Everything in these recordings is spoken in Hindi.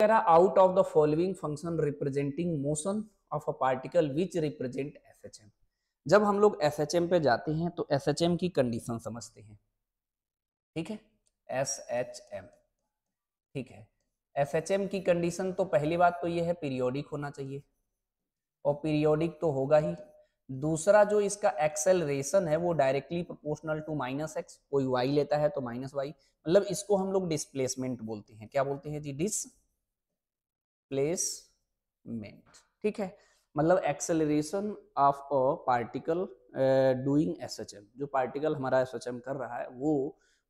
करा out of the following function representing motion of a particle which represents जब हम लोग एस पे जाते हैं तो एस की कंडीशन समझते हैं ठीक है एस एच एम ठीक है एस एच एम की कंडीशन तो पहली बात तो ये है पीरियोडिक होना चाहिए और पीरियोडिक तो होगा ही दूसरा जो इसका एक्सेलरेशन है वो directly proportional to minus X कोई वाई लेता है तो माइनस वाई मतलब इसको हम लोग डिस्प्लेसमेंट बोलते हैं क्या बोलते हैं जी डिस प्लेसमेंट ठीक है मतलब acceleration of a particle doing S H M जो पार्टिकल हमारा एस एच एम कर रहा है वो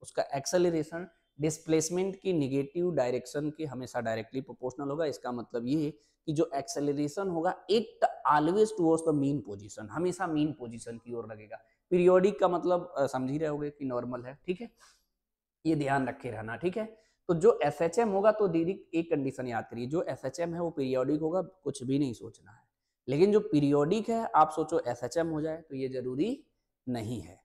उसका एक्सेलरेशन डिस्प्लेसमेंट की निगेटिव डायरेक्शन के हमेशा डायरेक्टली प्रोपोर्शनल होगा इसका मतलब ये कि जो एक्सेलरेशन होगा it always towards the mean position हमेशा मीन पोजिशन की ओर लगेगा पीरियोडिक का मतलब uh, समझ ही रहे होगे कि नॉर्मल है ठीक है ये ध्यान रखे रहना ठीक है तो जो एम होगा तो दीदी एक कंडीशन याद करिए जो एम है वो पीरियोडिक होगा कुछ भी नहीं सोचना है लेकिन जो पीरियोडिक है आप सोचो एफ हो जाए तो ये जरूरी नहीं है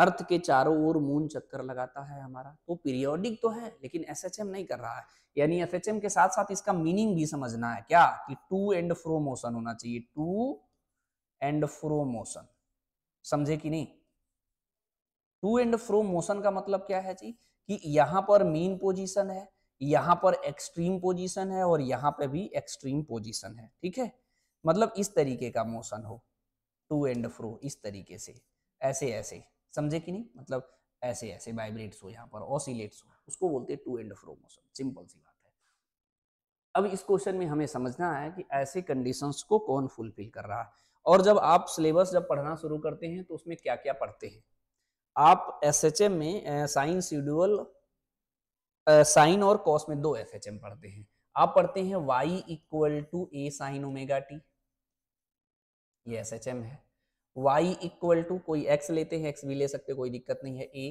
अर्थ के चारों ओर मून चक्कर लगाता है हमारा तो पीरियोडिक तो है लेकिन एस नहीं कर रहा है यानी एम के साथ साथ इसका मीनिंग भी समझना है क्या कि टू एंड फ्रो मोशन होना चाहिए टू एंड फ्रो मोशन समझे कि नहीं टू एंड फ्रो मोशन का मतलब क्या है जी कि यहां पर मीन पोजीशन है यहां पर एक्सट्रीम पोजीशन है और यहां पे भी एक्सट्रीम पोजीशन है ठीक है मतलब इस तरीके का मोशन हो टू एंड फ्रो इस तरीके से ऐसे ऐसे समझे कि नहीं मतलब ऐसे ऐसे वाइब्रेट्स हो यहाँ पर ऑसिलेट्स हो उसको बोलते हैं to and fro motion simple सी बात है अब इस क्वेश्चन में हमें समझना है कि ऐसे कंडीशंस को कौन फुलफिल कर रहा है और जब आप सिलेबस जब पढ़ना शुरू करते हैं तो उसमें क्या क्या पढ़ते हैं आप एस एच एम में साइन शेड्यूअल साइन और कॉस में दो एस एच एम पढ़ते हैं आप पढ़ते हैं Y equal to A sine omega T ये एस एच एम है वाई इक्वल टू कोई एक्स लेते हैं एक्स भी ले सकते कोई दिक्कत नहीं है ए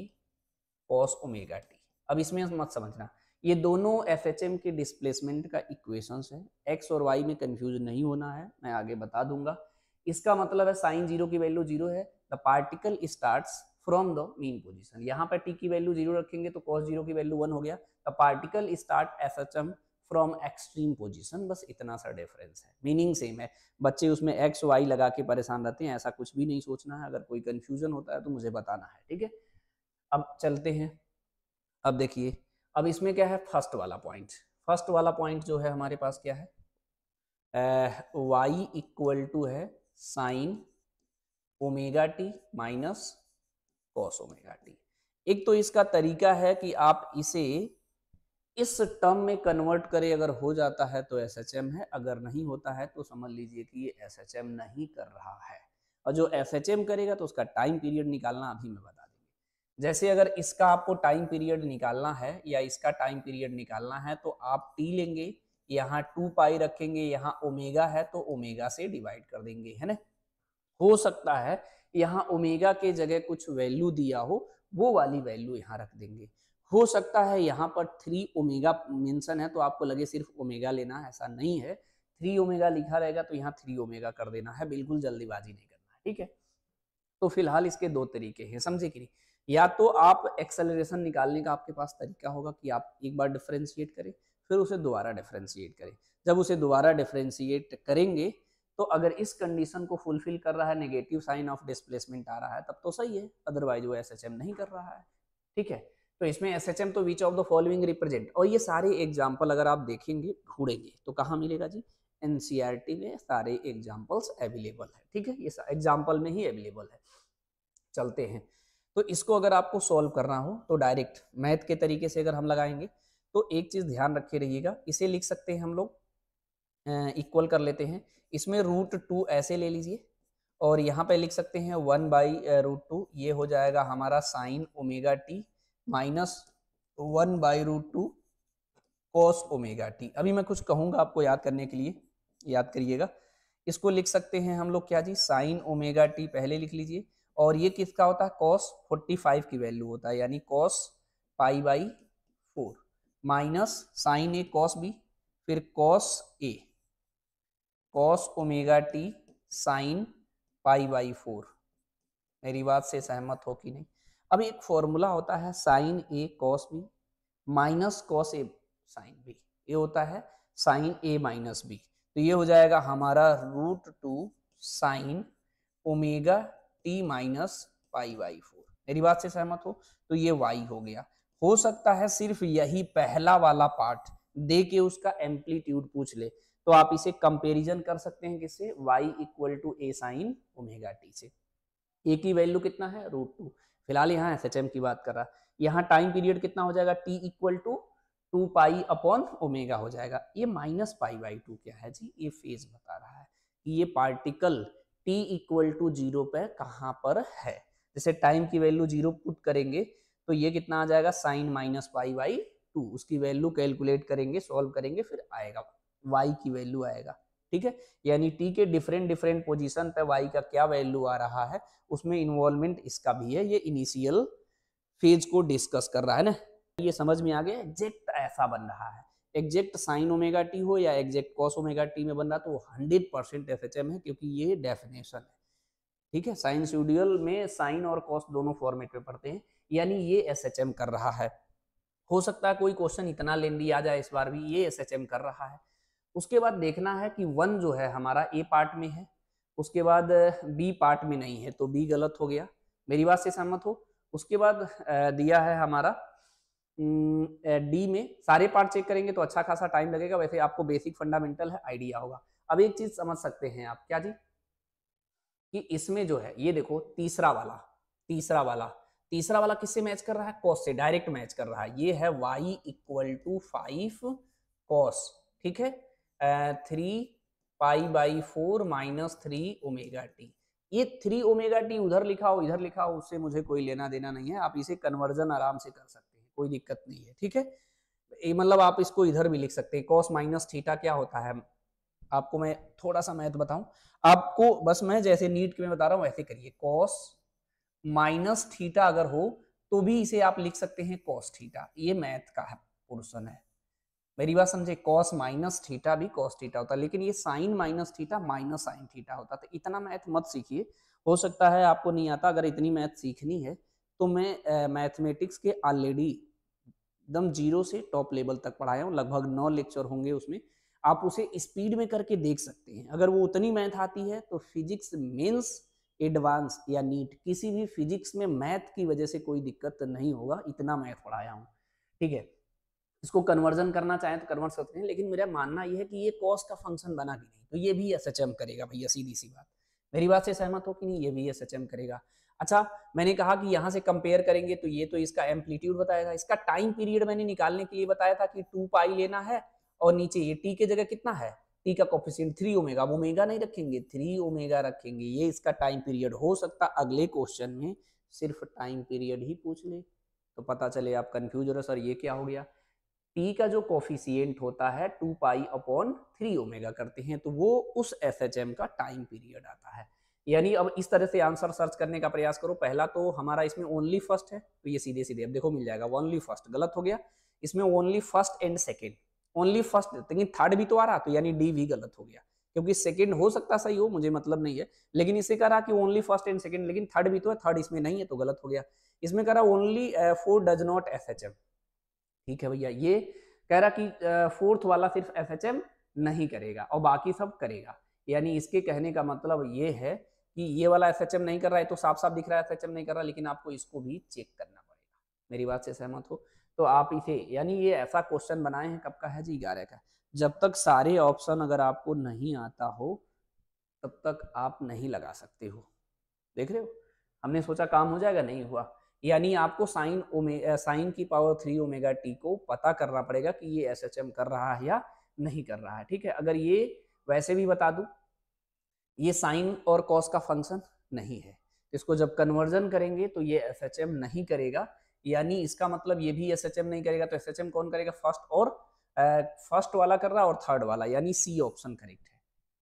कॉस ओमेगा टी अब इसमें मत समझना ये दोनों एफ एच एम के डिस्प्लेसमेंट का इक्वेशन है एक्स और वाई में कंफ्यूज नहीं होना है मैं आगे बता दूंगा इसका मतलब है साइन जीरो की वैल्यू जीरो है the particle starts from the mean position यहाँ पर टी की वैल्यू जीरो रखेंगे तो कॉस जीरो की वैल्यू वन हो गया the particle start S H M from extreme position बस इतना सा डिफरेंस है मीनिंग सेम है बच्चे उसमें एक्स वाई लगा के परेशान रहते हैं ऐसा कुछ भी नहीं सोचना है अगर कोई कंफ्यूजन होता है तो मुझे बताना है ठीक है अब चलते हैं अब देखिए अब इसमें क्या है फर्स्ट वाला पॉइंट फर्स्ट वाला पॉइंट जो है हमारे पास क्या है वाई इक्वल टू है sine omega T minus cos omega T एक तो इसका तरीका है कि आप इसे इस टर्म में कन्वर्ट करें अगर हो जाता है तो एस एच एम है अगर नहीं होता है तो समझ लीजिए कि ये एस एच एम नहीं कर रहा है और जो एस एच एम करेगा तो उसका टाइम पीरियड निकालना अभी मैं बता देंगे जैसे अगर इसका आपको टाइम पीरियड निकालना है या इसका टाइम पीरियड निकालना है तो आप टी लेंगे यहाँ टू पाई रखेंगे यहाँ ओमेगा है तो ओमेगा से डिवाइड कर देंगे है ना हो सकता है यहाँ ओमेगा के जगह कुछ वैल्यू दिया हो वो वाली वैल्यू यहाँ रख देंगे हो सकता है यहाँ पर थ्री ओमेगा मेंशन है तो आपको लगे सिर्फ ओमेगा लेना है ऐसा नहीं है थ्री ओमेगा लिखा रहेगा तो यहाँ थ्री ओमेगा कर देना है बिल्कुल जल्दीबाजी नहीं करना है ठीक है तो फिलहाल इसके दो तरीके हैं समझे कि नहीं या तो आप एक्सेलरेशन निकालने का आपके पास तरीका होगा कि आप एक बार डिफ्रेंशिएट करें फिर उसे दोबारा डिफ्रेंशिएट करें जब उसे दोबारा डिफ्रेंशिएट करेंगे तो अगर इस कंडीशन को फुलफिल कर रहा है नेगेटिव साइन ऑफ डिस्प्लेसमेंट आ रहा है तब तो सही है अदरवाइज वो एस नहीं कर रहा है ठीक है तो इसमें एस एच एम तो which of the following represent और ये सारे एग्जाम्पल अगर आप देखेंगे ढूंढेंगे तो कहाँ मिलेगा जी एन e में सारे एग्जाम्पल्स अवेलेबल है ठीक है ये एग्जाम्पल में ही अवेलेबल है चलते हैं तो इसको अगर आपको सॉल्व करना हो तो डायरेक्ट मैथ के तरीके से अगर हम लगाएंगे तो एक चीज ध्यान रखे रहिएगा इसे लिख सकते हैं हम लोग इक्वल कर लेते हैं इसमें रूट टू ऐसे ले लीजिए और यहाँ पे लिख सकते हैं वन बाई रूट टू ये हो जाएगा हमारा sine omega T minus one by root two cos omega T अभी मैं कुछ कहूँगा आपको याद करने के लिए याद करिएगा इसको लिख सकते हैं हम लोग क्या जी साइन ओमेगा टी पहले लिख लीजिए और ये किसका होता है कॉस फाइव की वैल्यू होता है यानी cos pi by four minus sine A cos B फिर cos A cos omega T sine pi by four मेरी बात से सहमत हो कि नहीं अब एक फॉर्मूला होता है sine A cos B minus cos A sine B ये होता है साइन ए माइनस बी तो ये हो जाएगा हमारा root two sine omega T minus pi by four मेरी बात से सहमत हो तो ये वाई हो गया हो सकता है सिर्फ यही पहला वाला पार्ट दे के उसका एम्पलीट्यूड पूछ ले तो आप इसे कंपेरिजन कर सकते हैं किससे Y equal to A sine omega T से ए की वैल्यू कितना है रूट टू फिलहाल यहाँ एस की बात कर रहा है यहाँ टाइम पीरियड कितना हो जाएगा T equal to two pi upon omega हो जाएगा ये माइनस पाई बाई टू क्या है जी ये फेज बता रहा है कि ये particle T equal to zero पे कहाँ पर है जैसे टाइम की वैल्यू जीरो पुट करेंगे तो ये कितना आ जाएगा sine minus pi by two उसकी वैल्यू कैलकुलेट करेंगे सॉल्व करेंगे फिर आएगा वाई की वैल्यू आएगा ठीक है यानी टी के डिफरेंट डिफरेंट पोजीशन पे वाई का क्या वैल्यू आ रहा है उसमें इन्वॉल्वमेंट इसका भी है ये इनिशियल फेज को डिस्कस कर रहा है ना ये समझ में आ गया एग्जैक्ट ऐसा बन रहा है एग्जैक्ट साइन ओमेगा टी हो या एग्जैक्ट कॉस ओमेगा टी में बन रहा तो हंड्रेड परसेंट एफ है क्योंकि ये डेफिनेशन है ठीक है साइन शेड्यूल में साइन और कॉस दोनों फॉर्मेट में पढ़ते हैं यानी ये एस कर रहा है हो सकता है कोई क्वेश्चन इतना लेंदी आ जाए इस बार भी ये एस कर रहा है उसके बाद देखना है कि वन जो है हमारा ए पार्ट में है उसके बाद बी पार्ट में नहीं है तो बी गलत हो गया मेरी बात से सहमत हो उसके बाद दिया है हमारा डी में सारे पार्ट चेक करेंगे तो अच्छा खासा टाइम लगेगा वैसे आपको बेसिक फंडामेंटल है आइडिया होगा अब एक चीज समझ सकते हैं आप क्या जी कि इसमें जो है ये देखो तीसरा वाला तीसरा वाला तीसरा वाला किससे मैच कर रहा है कॉस से डायरेक्ट मैच कर रहा है ये है Y equal to five cos ठीक है three pi by four minus three omega T ये थ्री ओमेगा टी उधर लिखा हो इधर लिखा हो उससे मुझे कोई लेना देना नहीं है आप इसे कन्वर्जन आराम से कर सकते हैं कोई दिक्कत नहीं है ठीक है ये मतलब आप इसको इधर भी लिख सकते हैं कॉस माइनस थीटा क्या होता है आपको मैं थोड़ा सा मैथ बताऊं आपको बस मैं जैसे नीट में बता रहा हूं वैसे करिए कॉस माइनस थीटा अगर हो तो भी इसे आप लिख सकते हैं कॉस थीटा ये मैथ का पोर्सन है मेरी बात समझे कॉस माइनस थीटा भी कॉस थीटा होता है लेकिन ये sine minus theta minus sine theta होता तो इतना मैथ मत सीखिए हो सकता है आपको नहीं आता अगर इतनी मैथ सीखनी है तो मैं मैथमेटिक्स के ऑलरेडी एकदम जीरो से टॉप लेवल तक पढ़ाया हूँ लगभग नौ लेक्चर होंगे उसमें आप उसे स्पीड में करके देख सकते हैं अगर वो उतनी मैथ आती है तो फिजिक्स मेंस एडवांस या नीट किसी भी फिजिक्स में मैथ की वजह से कोई दिक्कत नहीं होगा इतना मैथ पढ़ाया हूँ ठीक है इसको कन्वर्जन करना चाहें तो कन्वर्ट सकते हैं लेकिन मेरा मानना यह है कि ये कॉस का फंक्शन बना कि नहीं तो ये भी एस करेगा भैया सीधी सी बात मेरी बात से सहमत हो कि नहीं ये भी एस करेगा अच्छा मैंने कहा कि यहाँ से कंपेयर करेंगे तो ये तो इसका एम्पलीट्यूड बताएगा इसका टाइम पीरियड मैंने निकालने के लिए बताया था कि टू पाई लेना है और नीचे ये टी के जगह कितना है टी का कॉफिशियंट थ्री ओमेगा अब ओमेगा नहीं रखेंगे थ्री ओमेगा रखेंगे ये इसका टाइम पीरियड हो सकता अगले क्वेश्चन में सिर्फ टाइम पीरियड ही पूछ ले तो पता चले आप कंफ्यूज हो रहे सर ये क्या हो गया टी का जो कॉफिशियंट होता है two pi upon three omega करते हैं तो वो उस एस एच एम का टाइम पीरियड आता है यानी अब इस तरह से आंसर सर्च करने का प्रयास करो पहला तो हमारा इसमें ओनली फर्स्ट है तो ये सीधे सीधे अब देखो मिल जाएगा ओनली फर्स्ट गलत हो गया इसमें only first and second only first लेकिन थर्ड भी तो आ रहा तो यानी डी भी गलत हो गया क्योंकि सेकेंड हो सकता सही हो मुझे मतलब नहीं है लेकिन इसे कह रहा कि ओनली फर्स्ट एंड सेकेंड लेकिन थर्ड भी तो है थर्ड इसमें नहीं है तो गलत हो गया इसमें कह रहा only four does not S H M ठीक है भैया ये कह रहा कि फोर्थ वाला सिर्फ एसएचएम नहीं करेगा और बाकी सब करेगा यानी इसके कहने का मतलब ये है कि ये वाला एसएचएम नहीं कर रहा है तो साफ साफ दिख रहा है एसएचएम नहीं कर रहा लेकिन आपको इसको भी चेक करना पड़ेगा मेरी बात से सहमत हो तो आप इसे यानी ये ऐसा क्वेश्चन बनाए हैं कब का है जी ग्यारह का जब तक सारे ऑप्शन अगर आपको नहीं आता हो तब तक आप नहीं लगा सकते हो देख रहे हो हमने सोचा काम हो जाएगा नहीं हुआ यानी आपको साइन ओमे साइन की पावर थ्री ओमेगा टी को पता करना पड़ेगा कि ये एस एच एम कर रहा है या नहीं कर रहा है ठीक है अगर ये वैसे भी बता दूं ये साइन और कॉस का फंक्शन नहीं है इसको जब कन्वर्जन करेंगे तो ये एस एच एम नहीं करेगा यानी इसका मतलब ये भी एस एच एम नहीं करेगा तो एस एच एम कौन करेगा फर्स्ट और फर्स्ट वाला कर रहा है और थर्ड वाला यानी सी ऑप्शन करेक्ट